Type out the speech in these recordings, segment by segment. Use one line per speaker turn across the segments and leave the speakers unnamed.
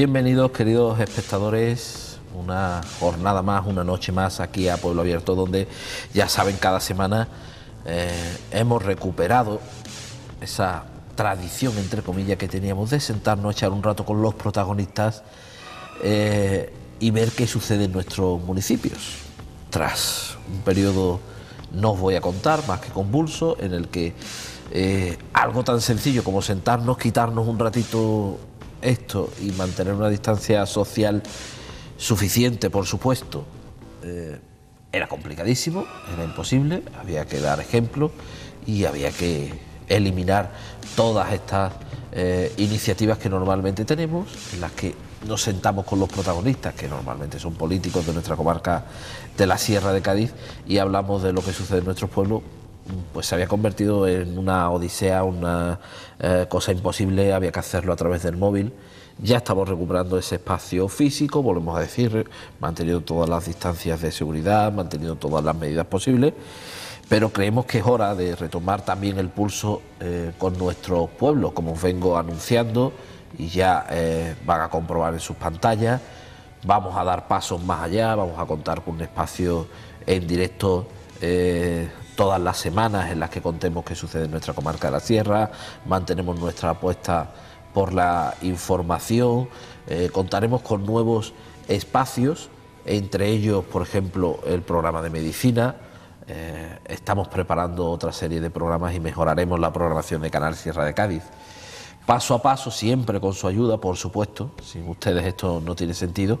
Bienvenidos queridos espectadores, una jornada más, una noche más aquí a Pueblo Abierto donde ya saben cada semana eh, hemos recuperado esa tradición entre comillas que teníamos de sentarnos echar un rato con los protagonistas eh, y ver qué sucede en nuestros municipios tras un periodo no os voy a contar más que convulso en el que eh, algo tan sencillo como sentarnos, quitarnos un ratito esto y mantener una distancia social suficiente, por supuesto, eh, era complicadísimo, era imposible, había que dar ejemplo y había que eliminar todas estas eh, iniciativas que normalmente tenemos, en las que nos sentamos con los protagonistas, que normalmente son políticos de nuestra comarca de la Sierra de Cádiz, y hablamos de lo que sucede en nuestros pueblos pues se había convertido en una odisea, una eh, cosa imposible, había que hacerlo a través del móvil. Ya estamos recuperando ese espacio físico, volvemos a decir, manteniendo todas las distancias de seguridad, manteniendo todas las medidas posibles, pero creemos que es hora de retomar también el pulso eh, con nuestro pueblo... como os vengo anunciando y ya eh, van a comprobar en sus pantallas. Vamos a dar pasos más allá, vamos a contar con un espacio en directo todas las semanas en las que contemos qué sucede en nuestra comarca de la Sierra, mantenemos nuestra apuesta por la información, eh, contaremos con nuevos espacios, entre ellos, por ejemplo, el programa de medicina, eh, estamos preparando otra serie de programas y mejoraremos la programación de Canal Sierra de Cádiz. Paso a paso, siempre con su ayuda, por supuesto, sin ustedes esto no tiene sentido,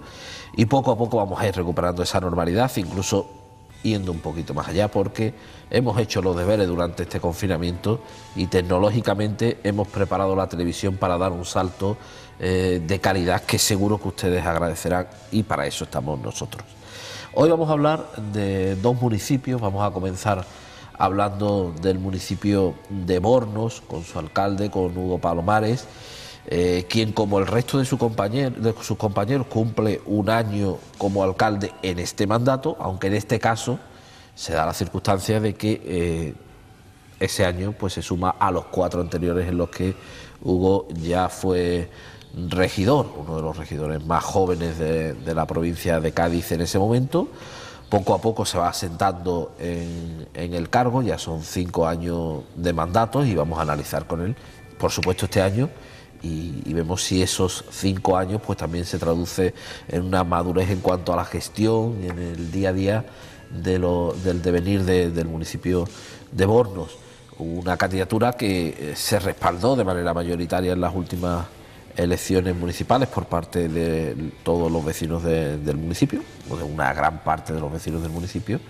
y poco a poco vamos a ir recuperando esa normalidad, incluso yendo un poquito más allá porque hemos hecho los deberes durante este confinamiento y tecnológicamente hemos preparado la televisión para dar un salto eh, de calidad que seguro que ustedes agradecerán y para eso estamos nosotros. Hoy vamos a hablar de dos municipios, vamos a comenzar hablando del municipio de Bornos con su alcalde, con Hugo Palomares eh, quien como el resto de, sus compañeros cumple un año como alcalde en este mandato, aunque en este caso se da la circunstancia de que eh, ese año pues, se suma a los cuatro anteriores en los que Hugo ya fue regidor, uno de los regidores más jóvenes de, la provincia de Cádiz en ese momento poco a poco se va asentando en, el cargo, ya son cinco años de mandato... y vamos a analizar con él, por supuesto, este año y, vemos si esos cinco años pues también se traduce en una madurez en cuanto a la gestión y en el día a día de del devenir del municipio de Bornos. Una candidatura que eh, se respaldó de manera mayoritaria en las últimas elecciones municipales por parte de todos los vecinos del municipio, o de una gran parte de los vecinos del municipio,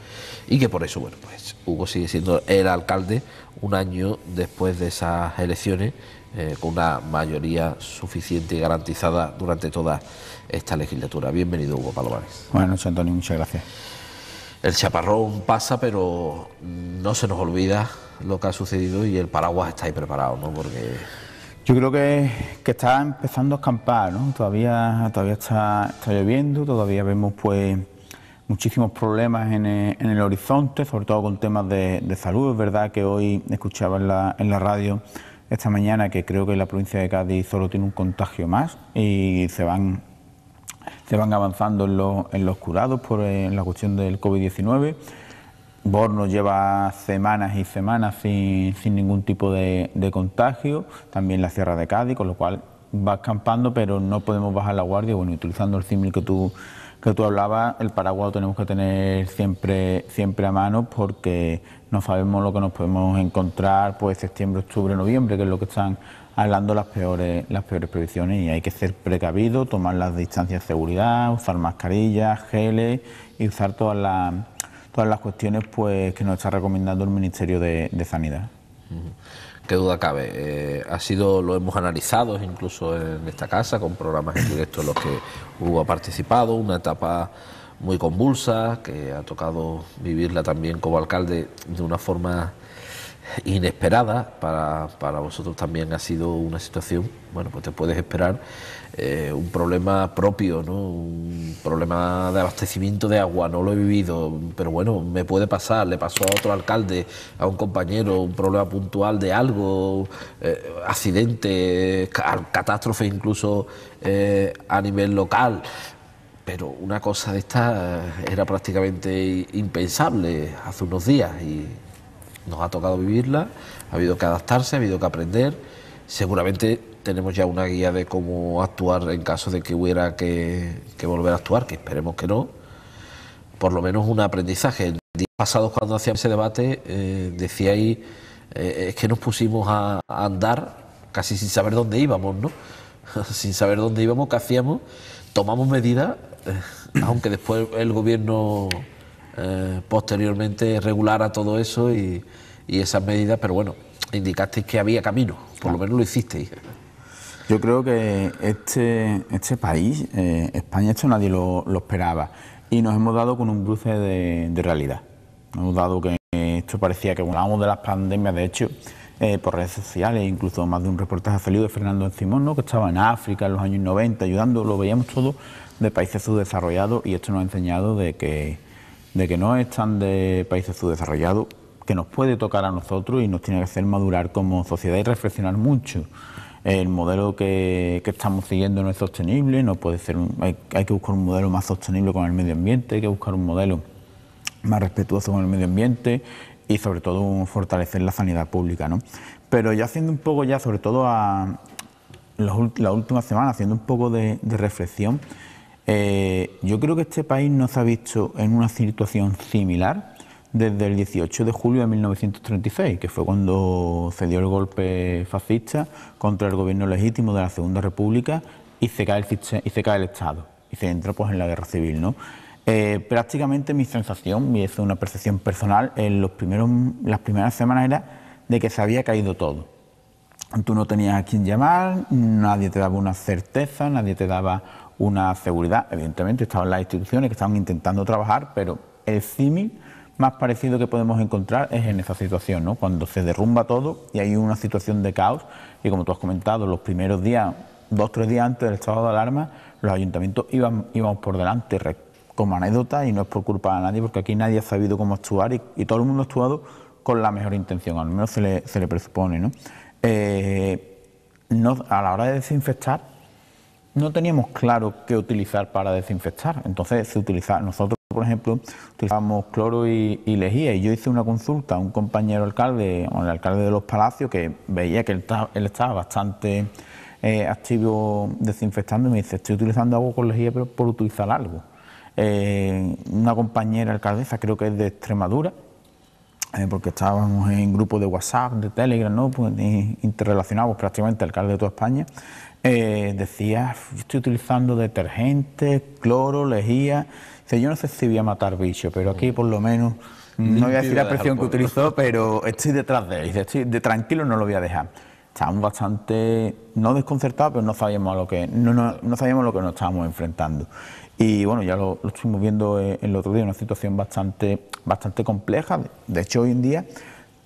y que por eso, bueno, pues Hugo sigue siendo el alcalde un año después de esas elecciones eh, con una mayoría suficiente y garantizada durante toda esta legislatura. Bienvenido, Hugo
Palomares. Buenas noches, Antonio, muchas gracias.
El chaparrón pasa, pero no
se nos olvida lo que ha sucedido y el paraguas está ahí preparado, ¿no? Porque... Yo creo que, que está empezando a escampar, ¿no? Todavía, todavía está, está lloviendo, todavía vemos pues muchísimos problemas en el, horizonte, sobre todo con temas de, salud. Es verdad que hoy escuchaba en la, en la radio esta mañana que creo que la provincia de Cádiz solo tiene un contagio más y se van, se van avanzando en, los, curados por eh, la cuestión del COVID-19. Borno lleva semanas y semanas sin, sin ningún tipo de, contagio, también la Sierra de Cádiz, con lo cual va escampando, pero no podemos bajar la guardia. Bueno, utilizando el símil que tú, que tú hablabas, el paraguas lo tenemos que tener siempre, siempre a mano porque no sabemos lo que nos podemos encontrar pues septiembre, octubre, noviembre, que es lo que están hablando las peores, las peores previsiones y hay que ser precavido, tomar las distancias de seguridad, usar mascarillas, geles y usar todas las, todas las cuestiones pues que nos está recomendando el Ministerio de, Sanidad.
Qué duda cabe. Eh, ha sido, lo hemos analizado incluso en esta casa con programas en directo en los que Hugo ha participado, una etapa muy convulsa, que ha tocado vivirla también como alcalde de una forma inesperada para, vosotros también ha sido una situación, bueno, pues te puedes esperar eh, un problema propio, ¿no? Un problema de abastecimiento de agua, no lo he vivido, pero bueno, me puede pasar, le pasó a otro alcalde, a un compañero, un problema puntual de algo, eh, accidente, catástrofe incluso eh, a nivel local pero una cosa de esta eh, era prácticamente impensable hace unos días y nos ha tocado vivirla, ha habido que adaptarse, ha habido que aprender. Seguramente tenemos ya una guía de cómo actuar en caso de que hubiera que, volver a actuar, que esperemos que no. Por lo menos un aprendizaje. El día pasado, cuando hacíamos ese debate, eh, ...decíais... Eh, es que nos pusimos a andar casi sin saber dónde íbamos, ¿no? sin saber dónde íbamos, qué hacíamos, tomamos medidas eh, aunque después el gobierno eh, posteriormente regulara todo eso y, esas medidas, pero bueno, indicasteis que había camino, por lo menos lo hicisteis.
Yo creo que este, este país, eh, España, esto nadie lo, esperaba y nos hemos dado con un bruce de, realidad. Nos hemos dado que esto parecía que volábamos de las pandemias, de hecho eh, por redes sociales, incluso más de un reportaje ha salido de Fernando Simón, ¿no? que estaba en África en los años 90 ayudando, lo veíamos todo de países subdesarrollados y esto nos ha enseñado de que, de que no es tan de países subdesarrollados, que nos puede tocar a nosotros y nos tiene que hacer madurar como sociedad y reflexionar mucho. El modelo que, que estamos siguiendo no es sostenible, no puede ser hay, hay que buscar un modelo más sostenible con el medio ambiente, hay que buscar un modelo más respetuoso con el medio ambiente, y sobre todo fortalecer la sanidad pública. ¿no? Pero ya haciendo un poco, ya sobre todo a la última semana, haciendo un poco de, reflexión, eh, yo creo que este país no se ha visto en una situación similar desde el 18 de julio de 1936, que fue cuando se dio el golpe fascista contra el gobierno legítimo de la Segunda República y se cae el, y se cae el Estado y se entra pues en la guerra civil, ¿no? Eh, prácticamente mi sensación, y es una percepción personal, en los primeros, las primeras semanas era de que se había caído todo. Tú no tenías a quién llamar, nadie te daba una certeza, nadie te daba una seguridad. Evidentemente estaban las instituciones que estaban intentando trabajar, pero el símil más parecido que podemos encontrar es en esa situación, ¿no? cuando se derrumba todo y hay una situación de caos y como tú has comentado, los primeros días, dos o tres días antes del estado de alarma, los ayuntamientos íbamos por delante, como anécdota y no es por culpa de nadie, porque aquí nadie ha sabido cómo actuar y, todo el mundo ha actuado con la mejor intención, al menos se le, se le presupone. Eh, ¿no? a la hora de desinfectar, no teníamos claro qué utilizar para desinfectar. Entonces, se utiliza, nosotros, por ejemplo, utilizábamos cloro y, lejía. Y yo hice una consulta a un compañero alcalde, o el alcalde de los Palacios, que veía que él, estaba bastante eh, activo desinfectando y me dice, estoy utilizando agua con lejía, pero por utilizar algo una compañera alcaldesa, creo que es de Extremadura, eh, porque estábamos en grupos de WhatsApp, de Telegram, ¿no? Pues, interrelacionados prácticamente, alcalde de toda España, eh, decía, estoy utilizando detergente cloro, lejía, dice, yo no sé si voy a matar bichos, pero aquí por lo menos, no voy a decir la expresión que utilizó, pero estoy detrás de él, dice, estoy de tranquilo, no lo voy a dejar. Estábamos bastante, no desconcertados, pero no sabíamos, a lo que, no sabíamos lo que nos estábamos enfrentando. Y bueno, ya lo, estuvimos viendo eh, el otro día, una situación bastante, bastante compleja. De hecho, hoy en día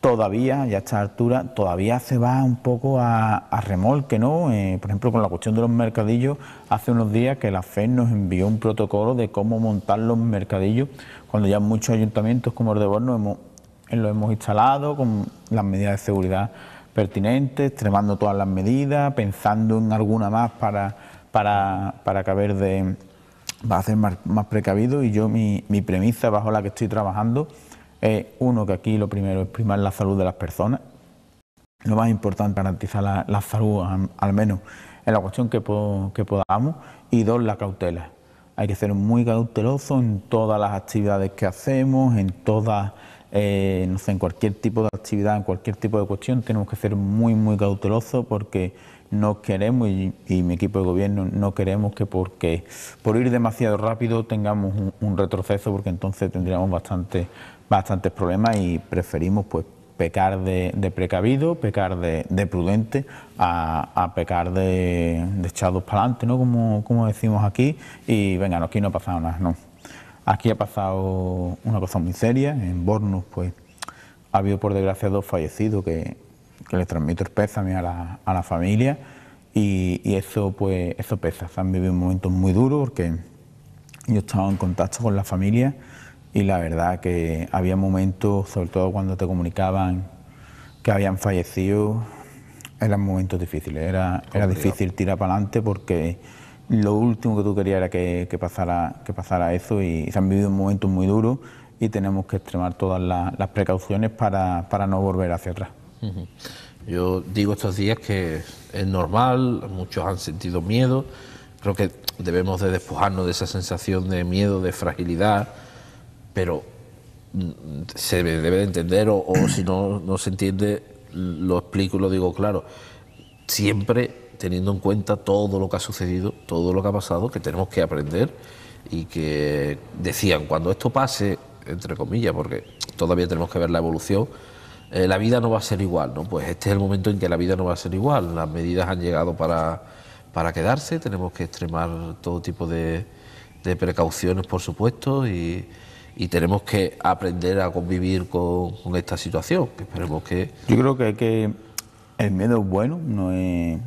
todavía, ya a esta altura, todavía se va un poco a, remolque, ¿no? Eh, por ejemplo, con la cuestión de los mercadillos, hace unos días que la FED nos envió un protocolo de cómo montar los mercadillos, cuando ya muchos ayuntamientos como el de Borno hemos, eh, lo hemos instalado con las medidas de seguridad pertinentes, extremando todas las medidas, pensando en alguna más para, para, para caber de va a ser más, precavido y yo mi, premisa bajo la que estoy trabajando es, uno, que aquí lo primero es primar la salud de las personas, lo más importante garantizar la, salud, al, menos en la cuestión que, podamos, y dos, la cautela. Hay que ser muy cauteloso en todas las actividades que hacemos, en todas, eh, no sé, en cualquier tipo de actividad, en cualquier tipo de cuestión, tenemos que ser muy, muy cautelosos porque no queremos, y, mi equipo de gobierno, no queremos que porque por ir demasiado rápido tengamos un, retroceso, porque entonces tendríamos bastante, bastantes problemas y preferimos pues pecar de, precavido, pecar de, prudente, a, pecar de, echados para adelante, ¿no? Como, como decimos aquí, y venga, aquí no ha pasado nada, no. Aquí ha pasado una cosa muy seria, en Bornos pues ha habido por desgracia dos fallecidos que, que les transmito el pésame a la, a la familia y, eso pues eso pesa. se han vivido momentos muy duros porque yo estaba en contacto con la familia y la verdad que había momentos, sobre todo cuando te comunicaban que habían fallecido, eran momentos difíciles, era, era difícil tirar para adelante porque lo último que tú querías era que, pasara, que pasara eso y, se han vivido momentos muy duros y tenemos que extremar todas las, precauciones para no volver hacia atrás.
Yo digo estos días que es normal, muchos han sentido miedo, creo que debemos de despojarnos de esa sensación de miedo, de fragilidad, pero mm, se debe de entender o, si no, no se entiende, lo explico y lo digo claro, siempre teniendo en cuenta todo lo que ha sucedido, todo lo que ha pasado, que tenemos que aprender y que decían, cuando esto pase, entre comillas, porque todavía tenemos que ver la evolución, eh, la vida no va a ser igual, ¿no? Pues este es el momento en que la vida no va a ser igual. Las medidas han llegado para, para quedarse, tenemos que extremar todo tipo de, de precauciones, por supuesto, y, tenemos que aprender a convivir con, esta situación,
que esperemos que... Yo creo que El miedo es bueno, no es,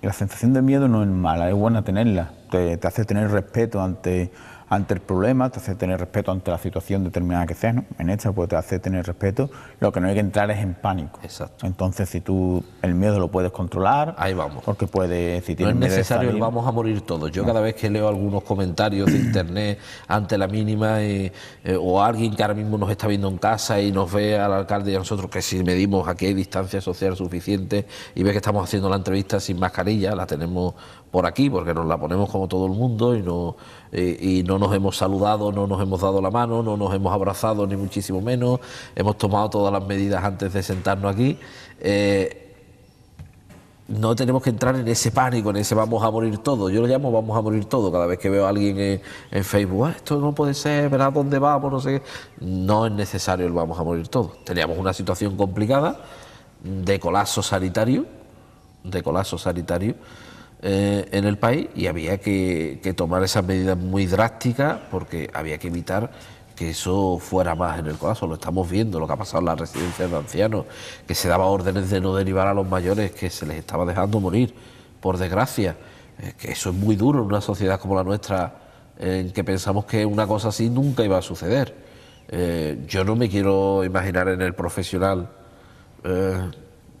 la sensación de miedo no es mala, es buena tenerla, te hace tener respeto ante ante el problema, te hace tener respeto ante la situación determinada que sea, ¿no? En esta puede te hace tener respeto, lo que no hay que entrar es en pánico. Exacto. Entonces si tú el miedo lo puedes controlar, ahí vamos. Porque puede, si tienes no es necesario vamos
a morir todos. Yo cada vez que leo algunos comentarios de internet ante la mínima eh, eh, o alguien que ahora mismo nos está viendo en casa y nos ve al alcalde y a nosotros que si medimos aquí hay distancia social suficiente y ve que estamos haciendo la entrevista sin mascarilla, la tenemos por aquí porque nos la ponemos como todo el mundo y no, eh, y no no nos hemos saludado, no nos hemos dado la mano, no nos hemos abrazado, ni muchísimo menos, hemos tomado todas las medidas antes de sentarnos aquí. Eh, no tenemos que entrar en ese pánico, en ese vamos a morir todo. Yo lo llamo vamos a morir todo. Cada vez que veo a alguien en, Facebook, ah, esto no puede ser, verás dónde vamos, no sé No es necesario el vamos a morir todo. Teníamos una situación complicada de colapso sanitario, de colapso sanitario eh, en el país y había que, tomar esas medidas muy drásticas porque había que evitar que eso fuera más en el caso. Lo estamos viendo, lo que ha pasado en las residencias de ancianos, que se daba órdenes de no derivar a los mayores, que se les estaba dejando morir, por desgracia. que eso es muy duro en una sociedad como la nuestra, en que pensamos que una cosa así nunca iba a suceder. Eh, yo no me quiero imaginar en el profesional, eh,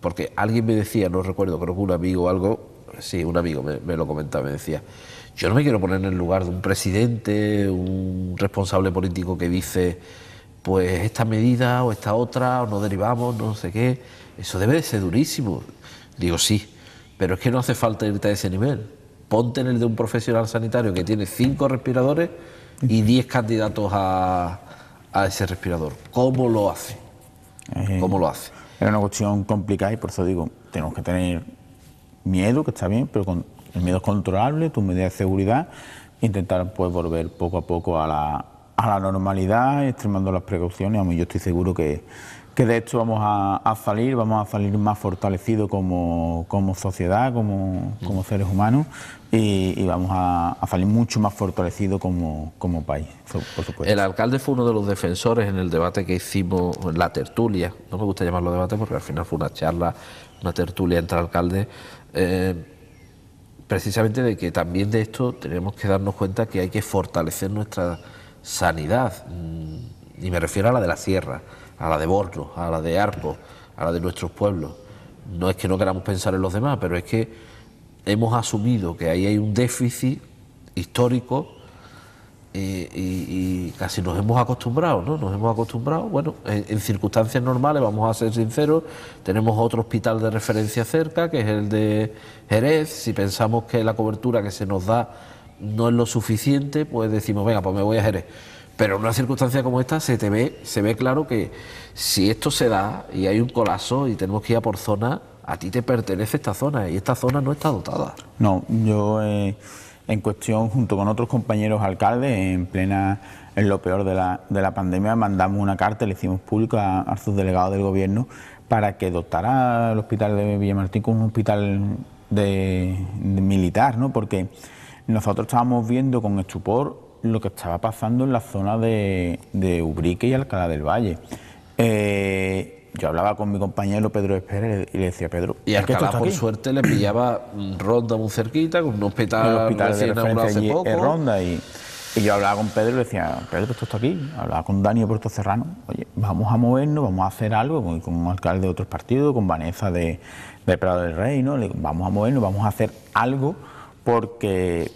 porque alguien me decía, no recuerdo, creo que un amigo o algo, sí, un amigo me, lo comentaba, me decía, yo no me quiero poner en el lugar de un presidente, un responsable político que dice, pues esta medida o esta otra, o no derivamos, no sé qué, eso debe de ser durísimo. Digo, sí, pero es que no hace falta irte a ese nivel. Ponte en el de un profesional sanitario que tiene cinco respiradores y diez candidatos a, a ese respirador. ¿Cómo lo hace? ¿Cómo
lo hace? Es una cuestión complicada y por eso digo, tenemos que tener miedo, que está bien, pero con, el miedo es controlable, tu medidas de seguridad, intentar pues volver poco a poco a la, a la normalidad, extremando las precauciones. A yo estoy seguro que que de esto vamos a, salir, vamos a salir más fortalecidos como, sociedad, como, mm. seres humanos y, vamos a, salir mucho más fortalecidos como, país, por supuesto. El
alcalde fue uno de los defensores en el debate que hicimos, la tertulia, no me gusta llamarlo debate porque al final fue una charla, una tertulia entre alcaldes, eh, precisamente de que también de esto tenemos que darnos cuenta que hay que fortalecer nuestra sanidad, mm, y me refiero a la de la sierra a la de Borno, a la de Arco, a la de nuestros pueblos. No es que no queramos pensar en los demás, pero es que hemos asumido que ahí hay un déficit histórico eh, y, casi nos hemos acostumbrado, ¿no? Nos hemos acostumbrado, bueno, en, circunstancias normales, vamos a ser sinceros, tenemos otro hospital de referencia cerca, que es el de Jerez, si pensamos que la cobertura que se nos da no es lo suficiente, pues decimos, venga, pues me voy a Jerez pero en una circunstancia como esta se te ve, se ve claro que si esto se da y hay un colapso y tenemos que ir a por zona, a ti te pertenece esta zona y esta zona no está dotada.
No, yo eh, en cuestión, junto con otros compañeros alcaldes, en plena, en lo peor de la, de la pandemia, mandamos una carta, le hicimos pública a, sus delegados del gobierno para que dotara el hospital de Villamartín como un hospital de militar, ¿no? Porque nosotros estábamos viendo con estupor lo que estaba pasando en la zona de, Ubrique y Alcalá del Valle. Eh, yo hablaba con mi compañero Pedro Espera y le decía, Pedro. Y Alcalá, por suerte, le pillaba Ronda muy cerquita, con un hospital, hospital de Ronda y, yo hablaba con Pedro y le decía, Pedro, esto está aquí. Hablaba con Dani Puerto Serrano, oye, vamos a movernos, vamos a hacer algo con, un alcalde de otros partidos, con Vanessa de, Prado del Rey, ¿no? Le vamos a movernos, vamos a hacer algo porque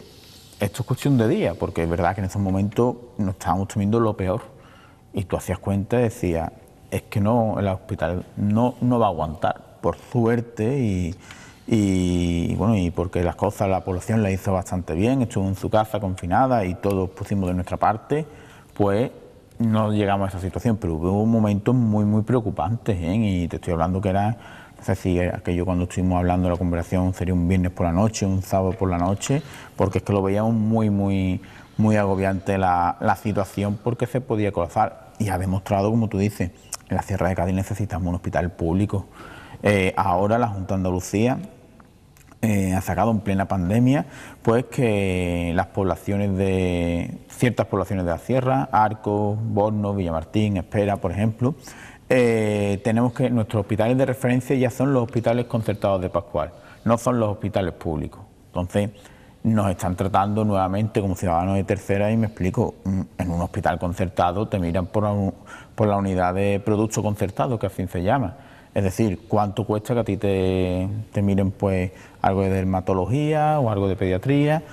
esto es cuestión de día, porque es verdad que en esos momentos nos estábamos temiendo lo peor. Y tú hacías cuenta y decías, es que no, el hospital no, no va a aguantar, por suerte y, y, bueno, y porque las cosas, la población la hizo bastante bien, estuvo en su casa confinada y todos pusimos de nuestra parte, pues no llegamos a esa situación, pero hubo momentos muy, muy preocupantes, ¿eh? y te estoy hablando que eran es decir, aquello cuando estuvimos hablando de la conversación sería un viernes por la noche, un sábado por la noche, porque es que lo veíamos muy, muy, muy agobiante la, la situación porque se podía colapsar. Y ha demostrado, como tú dices, en la Sierra de Cádiz necesitamos un hospital público. Eh, ahora la Junta de Andalucía eh, ha sacado en plena pandemia, pues que las poblaciones de ciertas poblaciones de la sierra, Arcos, Borno, Villamartín, Espera, por ejemplo, eh, tenemos que nuestros hospitales de referencia ya son los hospitales concertados de Pascual, no son los hospitales públicos. Entonces, nos están tratando nuevamente como ciudadanos de tercera y me explico, mm, en un hospital concertado te miran por la, por la unidad de producto concertado, que así se llama. Es decir, cuánto cuesta que a ti te, te miren pues algo de dermatología o algo de pediatría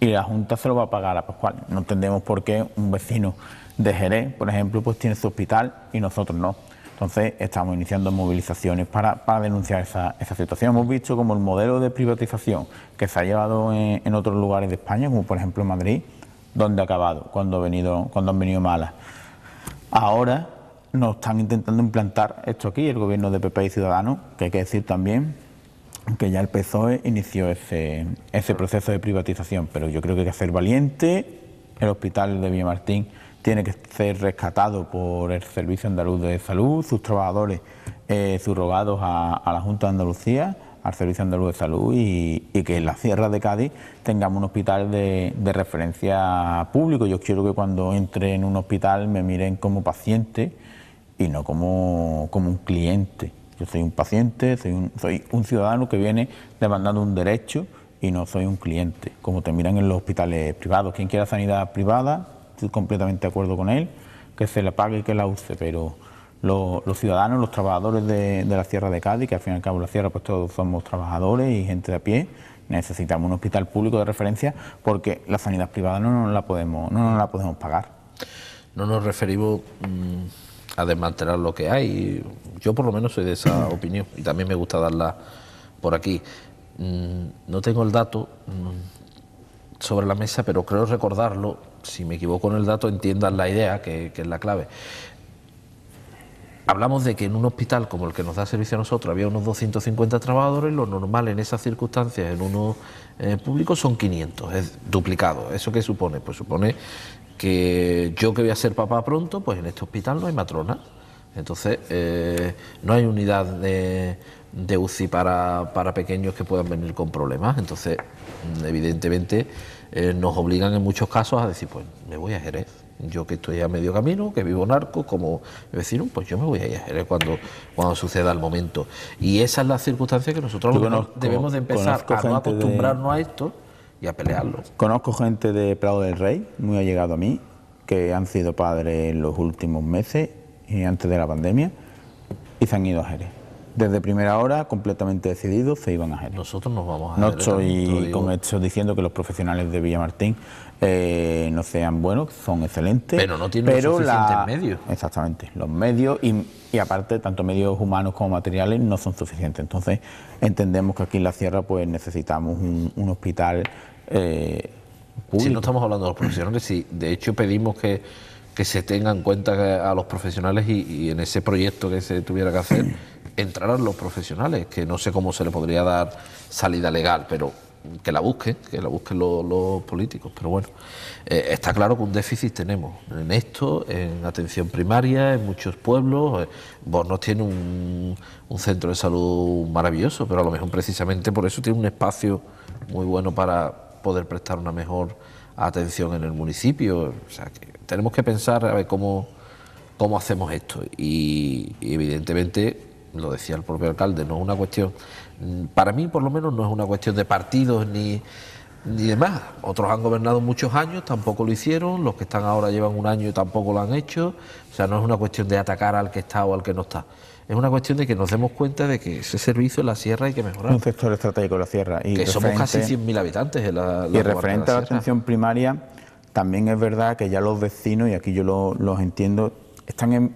y la Junta se lo va a pagar a Pascual. No entendemos por qué un vecino de Jerez, por ejemplo, pues tiene su hospital y nosotros no. Entonces estamos iniciando movilizaciones para, denunciar esa, esa, situación. Hemos visto como el modelo de privatización que se ha llevado en, otros lugares de España, como por ejemplo Madrid, donde ha acabado cuando, venido, cuando han venido malas. Ahora nos están intentando implantar esto aquí, el gobierno de PP y Ciudadanos, que hay que decir también que ya el PSOE inició ese, ese proceso de privatización, pero yo creo que hay que ser valiente, el hospital de Villamartín tiene que ser rescatado por el Servicio Andaluz de Salud, sus trabajadores eh, subrogados a, la Junta de Andalucía, al Servicio Andaluz de Salud y, que en la Sierra de Cádiz tengamos un hospital de, referencia público. Yo quiero que cuando entre en un hospital me miren como paciente y no como, un cliente. Yo soy un paciente, soy soy un ciudadano que viene demandando un derecho y no soy un cliente, como te miran en los hospitales privados. Quien quiera sanidad privada, estoy completamente de acuerdo con él, que se la pague y que la use, pero los, ciudadanos, los trabajadores de, la Sierra de Cádiz, que al fin y al cabo la Sierra pues todos somos trabajadores y gente de a pie, necesitamos un hospital público de referencia porque la sanidad privada no nos la podemos, no la podemos pagar. No nos referimos mm, a desmantelar lo que hay, yo
por lo menos soy de esa opinión y también me gusta darla por aquí. Mm, no tengo el dato mm, sobre la mesa, pero creo recordarlo si me equivoco en el dato, entiendan la idea, que, es la clave. Hablamos de que en un hospital como el que nos da servicio a nosotros había unos 250 trabajadores, lo normal en esas circunstancias en uno eh, público son 500, es duplicado. ¿Eso qué supone? Pues supone que yo que voy a ser papá pronto, pues en este hospital no hay matrona. Entonces, eh, no hay unidad de, UCI para, para pequeños que puedan venir con problemas. Entonces, mm, evidentemente, eh, nos obligan en muchos casos a decir, pues me voy a Jerez. Yo que estoy a medio camino, que vivo narco, como vecino, pues yo me voy a ir Jerez cuando, cuando suceda el momento. Y esa es la circunstancia que nosotros debemos de empezar a acostumbrarnos a esto
y a pelearlo. Conozco gente de Prado del Rey, muy allegado a mí, que han sido padres en los últimos meses y antes de la pandemia, y se han ido a Jerez desde primera hora completamente decidido, se iban a hacer... Nosotros nos vamos a No estoy con esto diciendo que los profesionales de Villamartín eh, no sean buenos, son excelentes. Pero no tienen suficientes medios. Exactamente, los medios y, aparte tanto medios humanos como materiales no son suficientes. Entonces entendemos que aquí en la sierra pues necesitamos un, hospital eh, público. Si no estamos
hablando de los profesionales, sí. de hecho pedimos que, que se tengan en cuenta a los profesionales y en ese proyecto que se tuviera que hacer entraran los profesionales, que no sé cómo se le podría dar salida legal, pero que la busquen, que la busquen los, políticos. Pero bueno, eh, está claro que un déficit tenemos en esto, en atención primaria, en muchos pueblos. Eh, Bornos tiene un, centro de salud maravilloso, pero a lo mejor precisamente por eso tiene un espacio muy bueno para poder prestar una mejor atención en el municipio. sea, que tenemos que pensar a ver cómo, cómo hacemos esto. y evidentemente lo decía el propio alcalde, no es una cuestión, para mí por lo menos no es una cuestión de partidos ni, ni demás. Otros han gobernado muchos años, tampoco lo hicieron, los que están ahora llevan un año y tampoco lo han hecho, o sea, no es una cuestión de atacar al que está o al que no está. Es una cuestión
de que nos demos cuenta de que ese servicio en la sierra hay que mejorar. Un sector estratégico la sierra. Y que somos casi 100.000 habitantes en la, la Y referente a la atención primaria, también es verdad que ya los vecinos, y aquí yo los entiendo, están en,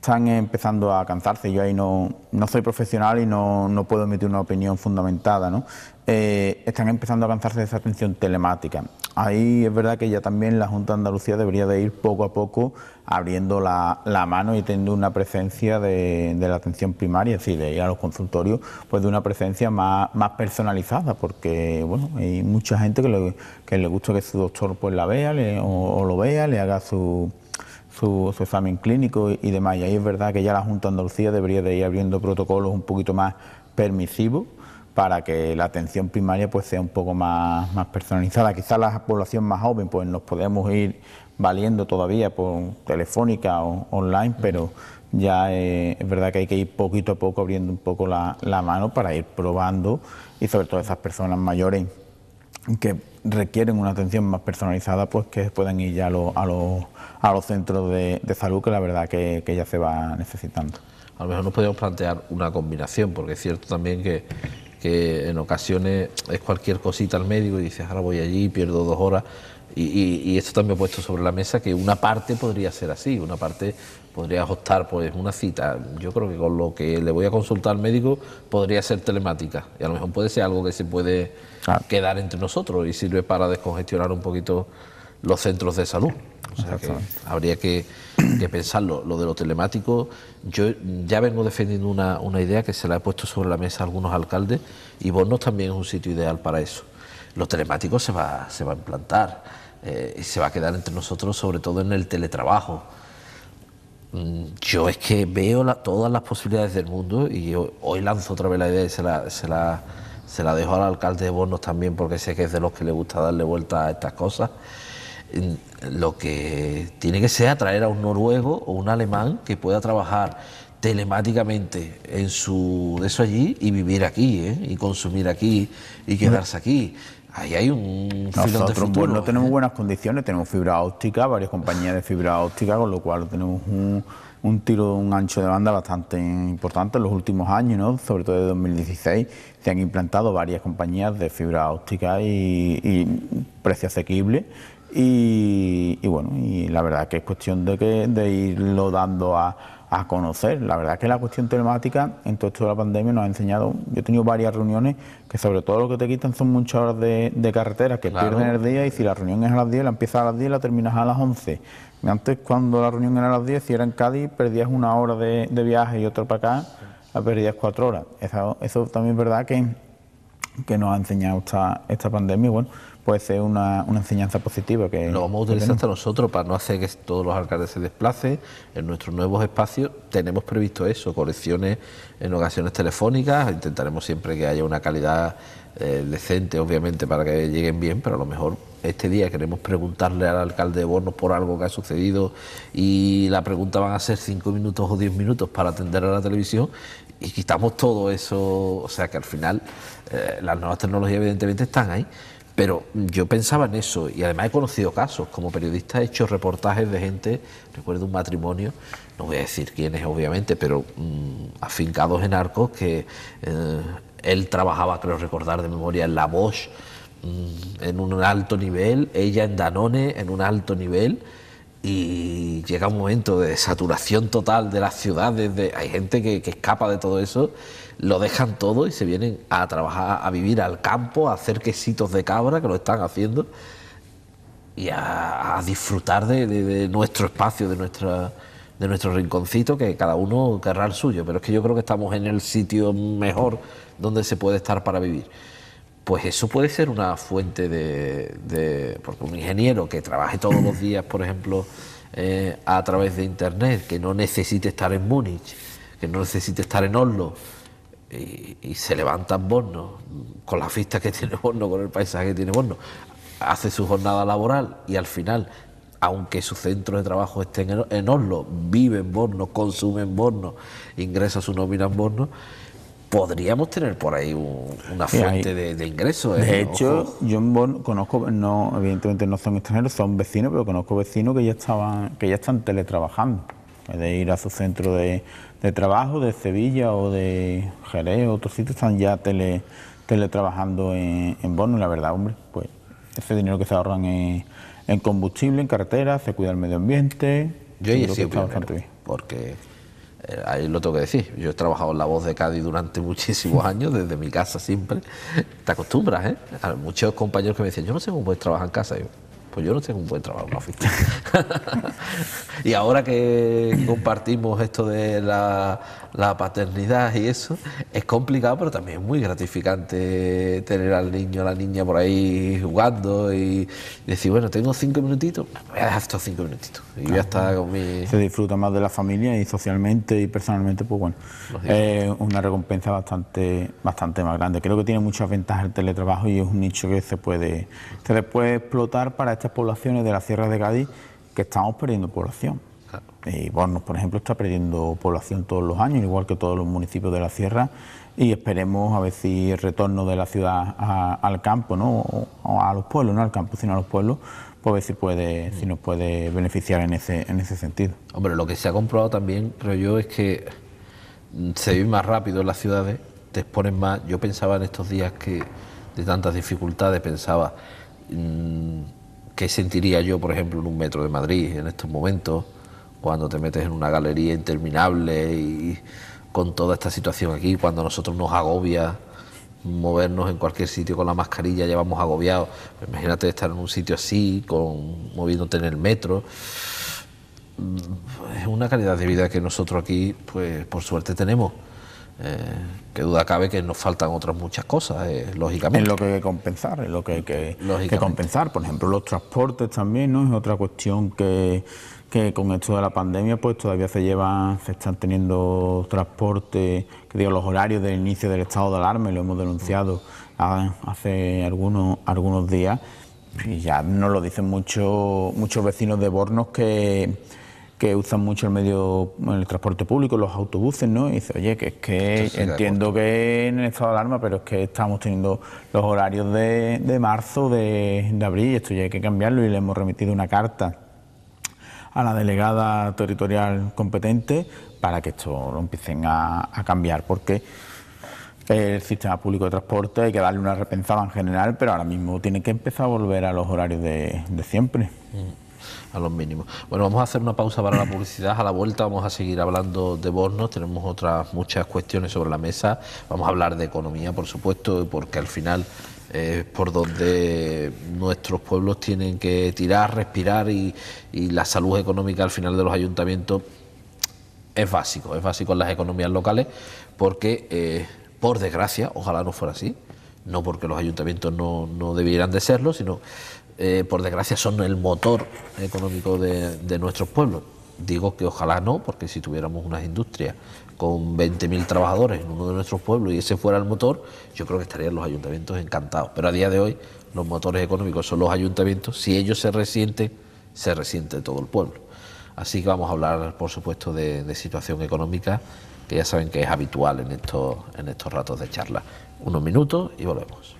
están empezando a cansarse. Yo ahí no, no soy profesional y no, no puedo emitir una opinión fundamentada. ¿no? Eh, están empezando a cansarse de esa atención telemática. Ahí es verdad que ya también la Junta de Andalucía debería de ir poco a poco abriendo la, la mano y teniendo una presencia de, de, la atención primaria, es decir, de ir a los consultorios, pues de una presencia más, más personalizada, porque bueno, hay mucha gente que le, que le gusta que su doctor pues la vea o lo vea, le haga su su, examen clínico y, demás. Y ahí es verdad que ya la Junta de Andalucía debería de ir abriendo protocolos un poquito más permisivos para que la atención primaria pues sea un poco más, personalizada. Quizás la población más joven pues nos podemos ir valiendo todavía por telefónica o online, pero ya eh, es verdad que hay que ir poquito a poco abriendo un poco la, la mano para ir probando y sobre todo esas personas mayores que requieren una atención más personalizada, pues que puedan ir ya a, a, los centros de, salud, que la verdad que, ya se va necesitando. A lo mejor nos podríamos
plantear una combinación, porque es cierto también que, en ocasiones es cualquier cosita al médico y dices, ahora voy allí, pierdo dos horas. Y, esto también he puesto sobre la mesa que una parte podría ser así, una parte podrías optar pues una cita, yo creo que con lo que le voy a consultar al médico podría ser telemática y a lo mejor puede ser algo que se puede quedar entre nosotros y sirve para descongestionar un poquito los centros de salud. O sea que habría que, pensarlo. Lo de lo telemático, yo ya vengo defendiendo una, idea que se la he puesto sobre la mesa a algunos alcaldes y Bornos también es un sitio ideal para eso. Lo telemático se va, se va a implantar eh, y se va a quedar entre nosotros, sobre todo en el teletrabajo. Mm, yo es que veo todas las posibilidades del mundo y hoy lanzo otra vez la idea y se la, se la, se la dejo al alcalde de Bornos también porque sé que es de los que le gusta darle vuelta a estas cosas. Mm, lo que tiene que ser atraer a un noruego o un alemán que pueda trabajar telemáticamente
en su de eso allí y vivir aquí ¿eh? y consumir aquí y quedarse aquí ahí hay un Nosotros, no tenemos ¿eh? buenas condiciones, tenemos fibra óptica, varias compañías de fibra óptica, con lo cual tenemos un, un tiro, un ancho de banda bastante importante en los últimos años, ¿no? sobre todo de 2016, se han implantado varias compañías de fibra óptica y, precio asequible. Y, y, bueno, y la verdad que es cuestión de, que, de irlo dando a a conocer. La verdad que la cuestión temática en todo esto de la pandemia nos ha enseñado, yo he tenido varias reuniones que sobre todo lo que te quitan son muchas horas de, carretera que pierdes pierden el día y si la reunión es a las 10, la empiezas a las 10 la terminas a las 11. Antes cuando la reunión era a las 10, si era en Cádiz, perdías una hora de, viaje y otra para acá, la perdías cuatro horas. Eso, también es verdad que, que nos ha enseñado esta, esta pandemia. Bueno, puede ser una, enseñanza positiva. que Lo vamos a utilizar hasta
nosotros para no hacer que todos los alcaldes se desplacen. En nuestros nuevos espacios tenemos previsto eso, colecciones en ocasiones telefónicas, intentaremos siempre que haya una calidad eh, decente, obviamente, para que lleguen bien, pero a lo mejor este día queremos preguntarle al alcalde de Bornos por algo que ha sucedido y la pregunta van a ser cinco minutos o diez minutos para atender a la televisión y quitamos todo eso, o sea que al final eh, las nuevas tecnologías evidentemente están ahí, pero yo pensaba en eso y además he conocido casos. Como periodista he hecho reportajes de gente, recuerdo un matrimonio, no voy a decir quién es obviamente, pero mm, afincados en arcos, que eh, él trabajaba, creo recordar de memoria, en la Bosch mm, en un alto nivel, ella en Danone en un alto nivel. Y llega un momento de saturación total de las ciudades, hay gente que escapa de todo eso lo dejan todo y se vienen a trabajar, a vivir al campo, a hacer quesitos de cabra, que lo están haciendo, y a, disfrutar de, nuestro espacio, de, nuestra, de nuestro rinconcito, que cada uno querrá el suyo. Pero es que yo creo que estamos en el sitio mejor donde se puede estar para vivir. Pues eso puede ser una fuente de... de porque un ingeniero que trabaje todos los días, por ejemplo, eh, a través de Internet, que no necesite estar en Múnich, que no necesite estar en Oslo, y, se levanta en Borno, con las vistas que tiene Borno, con el paisaje que tiene Borno, hace su jornada laboral y al final, aunque su centro de trabajo esté en, Oslo, vive en Borno, consume en Borno, ingresa su nómina en Borno, podríamos tener por ahí una fuente de, ingresos. ¿eh? De hecho,
yo en Borno conozco, no, evidentemente no son extranjeros, son vecinos, pero conozco vecinos que ya estaban, que ya están teletrabajando, de ir a su centro de de trabajo de Sevilla o de Jerez, otros sitios están ya tele, teletrabajando en, en bono la verdad, hombre, pues ese dinero que se ahorran en, combustible, en carretera... se cuida el medio ambiente. Yo he sido porque eh, ahí lo tengo que decir, yo he trabajado
en La Voz de Cádiz durante muchísimos años, desde mi casa siempre, te acostumbras, ¿eh? A muchos compañeros que me dicen, yo no sé cómo puedes trabajar en casa, pues yo no tengo un buen trabajo la y ahora que compartimos esto de la, paternidad y eso, es complicado, pero también es muy gratificante tener al niño, o la niña por
ahí jugando y decir, bueno, tengo cinco minutitos, voy a dejar estos cinco minutitos. Se disfruta más de la familia y socialmente y personalmente, pues bueno, es una recompensa bastante, bastante más grande. Creo que tiene muchas ventajas el teletrabajo y es un nicho que se puede, se puede explotar para estas poblaciones de la Sierra de Cádiz que estamos perdiendo población. Y Bornos, por ejemplo, está perdiendo población todos los años, igual que todos los municipios de la Sierra, y esperemos a ver si el retorno de la ciudad al campo, ¿no? O a los pueblos, no al campo, sino a los pueblos, a ver si, puede, si nos puede beneficiar en ese, sentido. Hombre, lo que se ha comprobado también, creo yo, es que mm, se vive
más rápido en las ciudades, te expones más. Yo pensaba en estos días que de tantas dificultades, pensaba mm, qué sentiría yo, por ejemplo, en un metro de Madrid en estos momentos, cuando te metes en una galería interminable y con toda esta situación aquí, cuando nosotros nos agobia movernos en cualquier sitio con la mascarilla, llevamos agobiados. Imagínate estar en un sitio así, con, moviéndote en el metro. Es una calidad de vida que nosotros aquí, pues por suerte tenemos.
Eh, que duda cabe que nos faltan otras muchas cosas, eh, lógicamente. Es lo que hay que compensar, es lo que hay que, que compensar. Por ejemplo, los transportes también, ¿no? Es otra cuestión que, que con esto de la pandemia pues todavía se llevan, se están teniendo transporte, que digo, los horarios del inicio del estado de alarma, lo hemos denunciado hace algunos, algunos días, y ya nos lo dicen mucho, muchos vecinos de Bornos que, que usan mucho el medio, el transporte público, los autobuses, ¿no? Y dice, oye, que es que entiendo que en el estado de alarma, pero es que estamos teniendo los horarios de, de marzo, de, de abril, esto ya hay que cambiarlo y le hemos remitido una carta a la delegada territorial competente para que esto lo empiecen a, cambiar, porque el sistema público de transporte hay que darle una repensada en general, pero ahora mismo tiene que empezar a volver a los horarios de, de siempre. Mm, a los mínimos. Bueno,
vamos a hacer una pausa para la publicidad. A la vuelta vamos a seguir hablando de Bornos. Tenemos otras muchas cuestiones sobre la mesa. Vamos a hablar de economía, por supuesto, porque al final por donde nuestros pueblos tienen que tirar, respirar y, la salud económica al final de los ayuntamientos es básico, es básico en las economías locales porque, eh, por desgracia, ojalá no fuera así, no porque los ayuntamientos no, debieran de serlo, sino eh, por desgracia son el motor económico de, de nuestros pueblos. Digo que ojalá no, porque si tuviéramos unas industrias con 20.000 trabajadores en uno de nuestros pueblos y ese fuera el motor, yo creo que estarían los ayuntamientos encantados. Pero a día de hoy los motores económicos son los ayuntamientos. Si ellos se resienten, se resiente todo el pueblo. Así que vamos a hablar, por supuesto, de, situación económica, que ya saben que es habitual en estos, en estos ratos de charla. Unos minutos y volvemos.